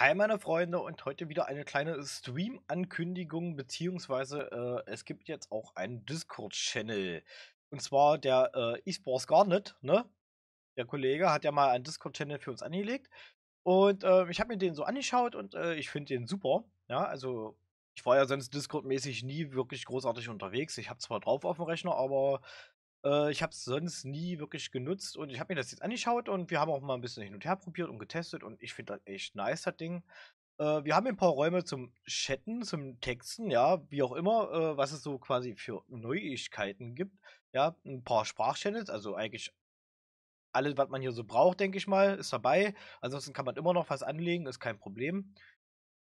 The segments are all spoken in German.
Hi meine Freunde und heute wieder eine kleine Stream-Ankündigung, beziehungsweise äh, es gibt jetzt auch einen Discord-Channel. Und zwar der äh, eSports Garnet, ne? Der Kollege hat ja mal einen Discord-Channel für uns angelegt. Und äh, ich habe mir den so angeschaut und äh, ich finde den super. Ja, also ich war ja sonst Discord-mäßig nie wirklich großartig unterwegs. Ich habe zwar drauf auf dem Rechner, aber äh, ich habe es sonst nie wirklich genutzt und ich habe mir das jetzt angeschaut und wir haben auch mal ein bisschen hin und her probiert und getestet und ich finde das echt nice, das Ding. Äh, wir haben ein paar Räume zum Chatten, zum Texten, ja, wie auch immer, äh, was es so quasi für Neuigkeiten gibt. Ja, ein paar Sprachchannels, also eigentlich alles, was man hier so braucht, denke ich mal, ist dabei. Ansonsten kann man immer noch was anlegen, ist kein Problem.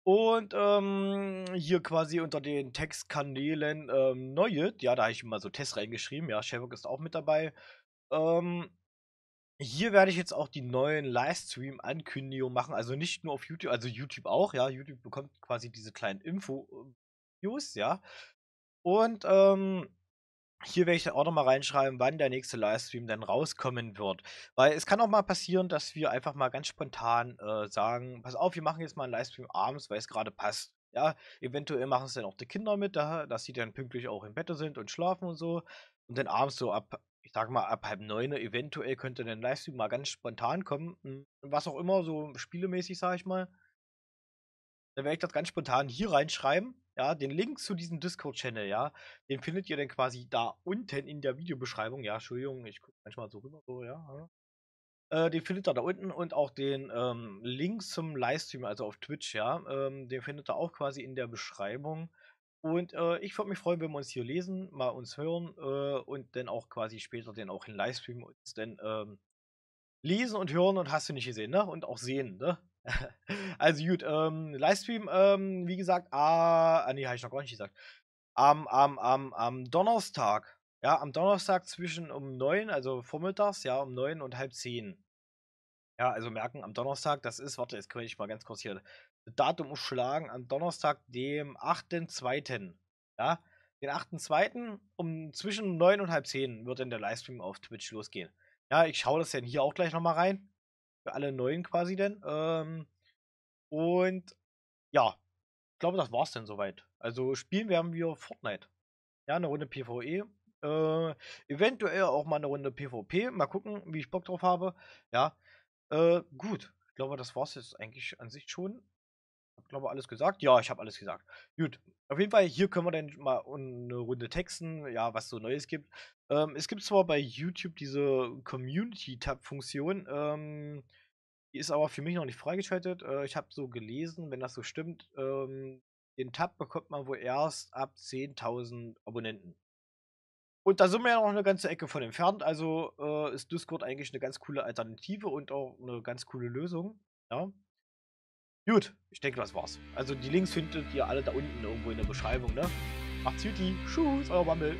Und ähm, hier quasi unter den Textkanälen ähm, neue, ja, da habe ich immer so Tests reingeschrieben, ja, Sherlock ist auch mit dabei. Ähm, hier werde ich jetzt auch die neuen Livestream-Ankündigungen machen, also nicht nur auf YouTube, also YouTube auch, ja, YouTube bekommt quasi diese kleinen Info-Videos, äh, ja. Und ähm, hier werde ich dann auch nochmal reinschreiben, wann der nächste Livestream dann rauskommen wird. Weil es kann auch mal passieren, dass wir einfach mal ganz spontan äh, sagen, pass auf, wir machen jetzt mal einen Livestream abends, weil es gerade passt. Ja, eventuell machen es dann auch die Kinder mit, dass sie dann pünktlich auch im Bett sind und schlafen und so. Und dann abends so ab, ich sag mal, ab halb neun, eventuell könnte dann Livestream mal ganz spontan kommen. Was auch immer, so spielemäßig, sag ich mal. Dann werde ich das ganz spontan hier reinschreiben ja, den Link zu diesem Discord-Channel, ja, den findet ihr dann quasi da unten in der Videobeschreibung, ja, Entschuldigung, ich gucke manchmal so rüber, so, ja, äh, den findet ihr da unten und auch den ähm, Link zum Livestream, also auf Twitch, ja, ähm, den findet ihr auch quasi in der Beschreibung. Und äh, ich würde mich freuen, wenn wir uns hier lesen, mal uns hören äh, und dann auch quasi später den auch in Livestream uns dann ähm, lesen und hören und hast du nicht gesehen, ne? Und auch sehen, ne? also gut, ähm, Livestream, ähm, wie gesagt, ah, ah nee, habe ich noch gar nicht gesagt. Am, am, am, am Donnerstag, ja, am Donnerstag zwischen um 9, also vormittags, ja, um 9 und halb 10. Ja, also merken, am Donnerstag, das ist, warte, jetzt kann ich mal ganz kurz hier Datum umschlagen, am Donnerstag, dem 8.2., ja, den 8.2. um zwischen 9 und halb 10 wird dann der Livestream auf Twitch losgehen. Ja, ich schaue das denn hier auch gleich nochmal rein. Für alle neuen quasi denn. Ähm, und ja, ich glaube, das war's denn soweit. Also spielen werden wir Fortnite. Ja, eine Runde PvE. Äh, eventuell auch mal eine Runde PvP. Mal gucken, wie ich Bock drauf habe. Ja. Äh, gut. Ich glaube, das war's jetzt eigentlich an sich schon. Ich glaube, alles gesagt. Ja, ich habe alles gesagt. Gut. Auf jeden Fall, hier können wir dann mal eine Runde texten, ja, was so Neues gibt. Ähm, es gibt zwar bei YouTube diese Community-Tab-Funktion, ähm, die ist aber für mich noch nicht freigeschaltet. Äh, ich habe so gelesen, wenn das so stimmt, ähm, den Tab bekommt man wohl erst ab 10.000 Abonnenten. Und da sind wir ja noch eine ganze Ecke von entfernt, also äh, ist Discord eigentlich eine ganz coole Alternative und auch eine ganz coole Lösung. Ja. Gut, ich denke, das war's. Also die Links findet ihr alle da unten irgendwo in der Beschreibung, ne? Macht's gut, tschüss, euer Bumble.